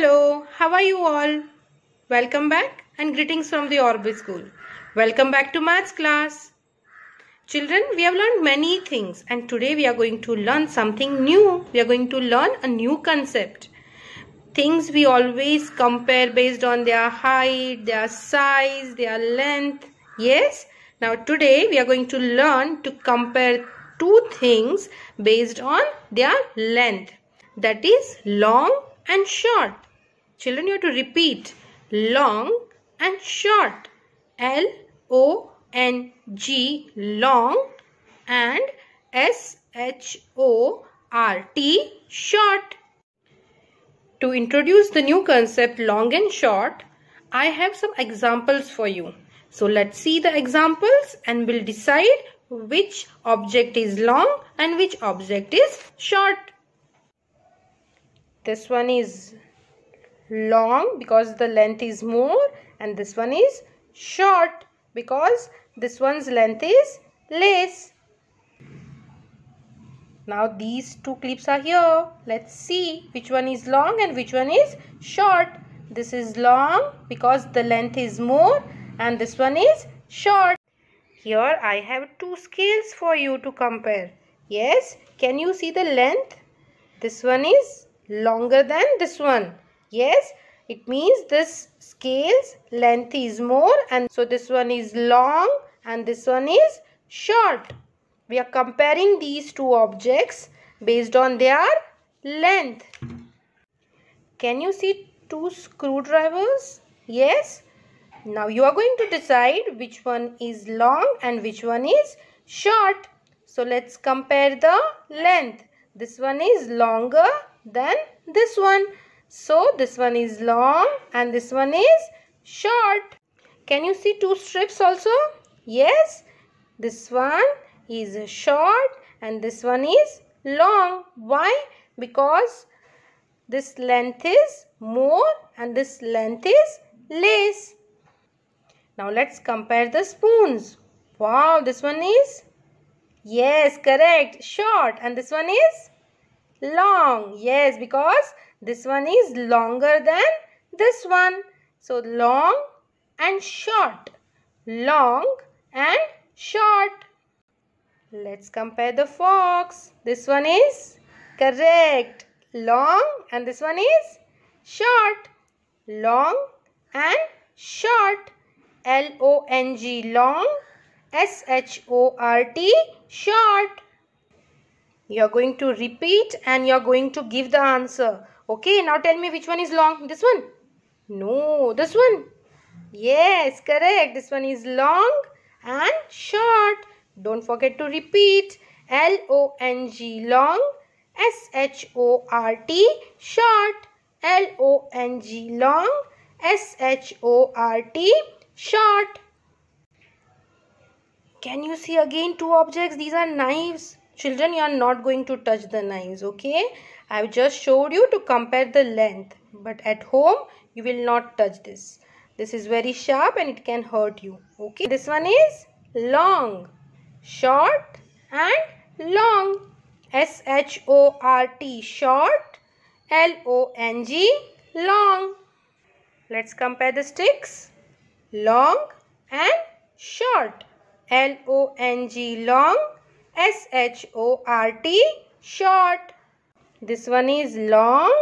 Hello, how are you all? Welcome back and greetings from the Orbit School. Welcome back to maths class. Children, we have learned many things and today we are going to learn something new. We are going to learn a new concept. Things we always compare based on their height, their size, their length. Yes? Now today we are going to learn to compare two things based on their length. That is long and short. Children, you have to repeat long and short. L O N G long and S H O R T short. To introduce the new concept long and short, I have some examples for you. So let's see the examples and we'll decide which object is long and which object is short. This one is long because the length is more and this one is short because this one's length is less. Now these two clips are here. Let's see which one is long and which one is short. This is long because the length is more and this one is short. Here I have two scales for you to compare. Yes, can you see the length? This one is longer than this one. Yes, it means this scale's length is more and so this one is long and this one is short. We are comparing these two objects based on their length. Can you see two screwdrivers? Yes. Now you are going to decide which one is long and which one is short. So let's compare the length. This one is longer than this one. So this one is long and this one is short. Can you see two strips also? Yes. This one is short and this one is long. Why? Because this length is more and this length is less. Now let's compare the spoons. Wow, this one is? Yes, correct. Short and this one is? long. Yes, because this one is longer than this one. So, long and short. Long and short. Let's compare the fox. This one is correct. Long and this one is short. Long and short. L-O-N-G long. S-H-O-R-T short. You're going to repeat and you're going to give the answer. Okay, now tell me which one is long. This one? No, this one. Yes, correct. This one is long and short. Don't forget to repeat. L-O-N-G, long. S-H-O-R-T, short. L-O-N-G, long. S-H-O-R-T, short. Can you see again two objects? These are knives. Children, you are not going to touch the knives, okay? I have just showed you to compare the length. But at home, you will not touch this. This is very sharp and it can hurt you, okay? This one is long, short and long. S-H-O-R-T, short, L-O-N-G, long. Let's compare the sticks. Long and short. L-O-N-G, long S-H-O-R-T, short. This one is long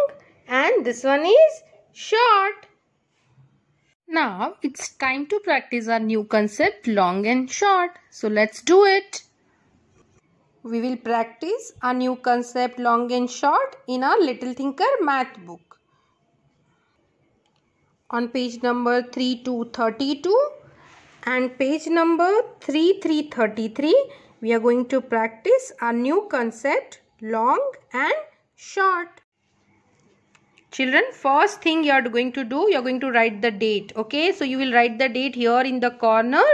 and this one is short. Now it's time to practice our new concept long and short. So let's do it. We will practice our new concept long and short in our Little Thinker math book. On page number 3 and page number 3 333 we are going to practice our new concept long and short. Children, first thing you are going to do, you are going to write the date. Okay, so you will write the date here in the corner.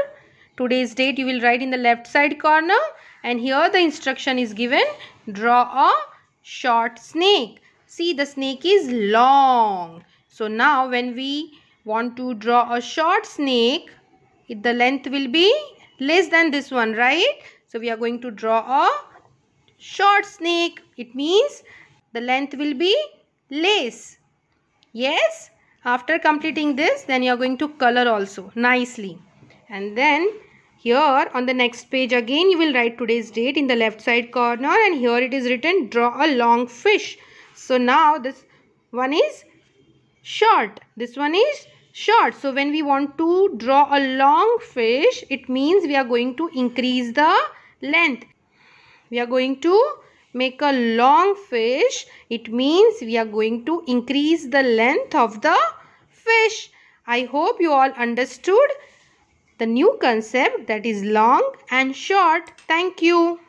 Today's date you will write in the left side corner. And here the instruction is given, draw a short snake. See, the snake is long. So now when we want to draw a short snake, the length will be less than this one, right? So we are going to draw a short snake. It means the length will be lace. Yes. After completing this then you are going to color also nicely. And then here on the next page again you will write today's date in the left side corner and here it is written draw a long fish. So now this one is short. This one is short. So when we want to draw a long fish, it means we are going to increase the length. We are going to make a long fish. It means we are going to increase the length of the fish. I hope you all understood the new concept that is long and short. Thank you.